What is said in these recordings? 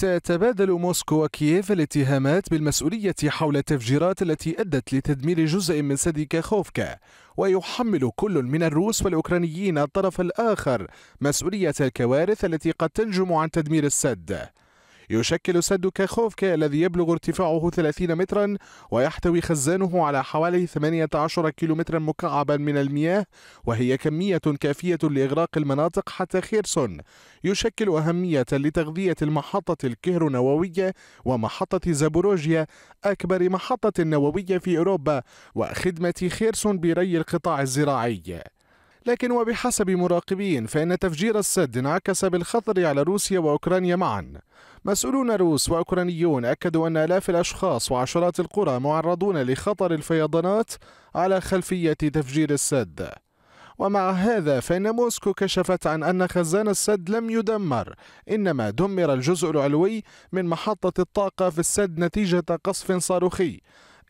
تتبادل موسكو وكييف الاتهامات بالمسؤولية حول التفجيرات التي أدت لتدمير جزء من سد كاخوفكا ويحمل كل من الروس والأوكرانيين الطرف الآخر مسؤولية الكوارث التي قد تنجم عن تدمير السد يشكل سد كاخوفكا الذي يبلغ ارتفاعه 30 مترا ويحتوي خزانه على حوالي 18 كيلومترا مكعبا من المياه وهي كمية كافية لإغراق المناطق حتى خيرسون يشكل أهمية لتغذية المحطة الكهرونووية ومحطة زابوروجيا أكبر محطة نووية في أوروبا وخدمة خيرسون بري القطاع الزراعي لكن وبحسب مراقبين فإن تفجير السد انعكس بالخطر على روسيا وأوكرانيا معاً مسؤولون روس وأوكرانيون أكدوا أن آلاف الأشخاص وعشرات القرى معرضون لخطر الفيضانات على خلفية تفجير السد ومع هذا فإن موسكو كشفت عن أن خزان السد لم يدمر إنما دمر الجزء العلوي من محطة الطاقة في السد نتيجة قصف صاروخي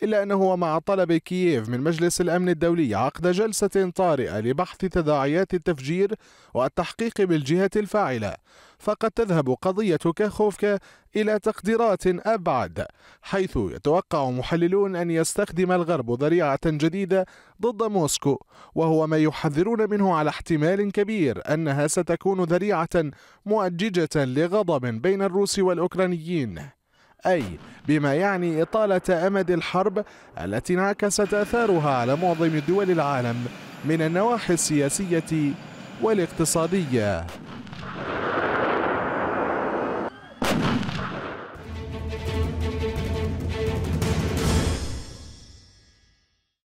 إلا أنه مع طلب كييف من مجلس الأمن الدولي عقد جلسة طارئة لبحث تداعيات التفجير والتحقيق بالجهة الفاعلة فقد تذهب قضية كاخوفكا إلى تقديرات أبعد حيث يتوقع محللون أن يستخدم الغرب ذريعة جديدة ضد موسكو وهو ما يحذرون منه على احتمال كبير أنها ستكون ذريعة مؤججة لغضب بين الروس والأوكرانيين أي بما يعني إطالة أمد الحرب التي انعكست آثارها على معظم دول العالم من النواحي السياسية والاقتصادية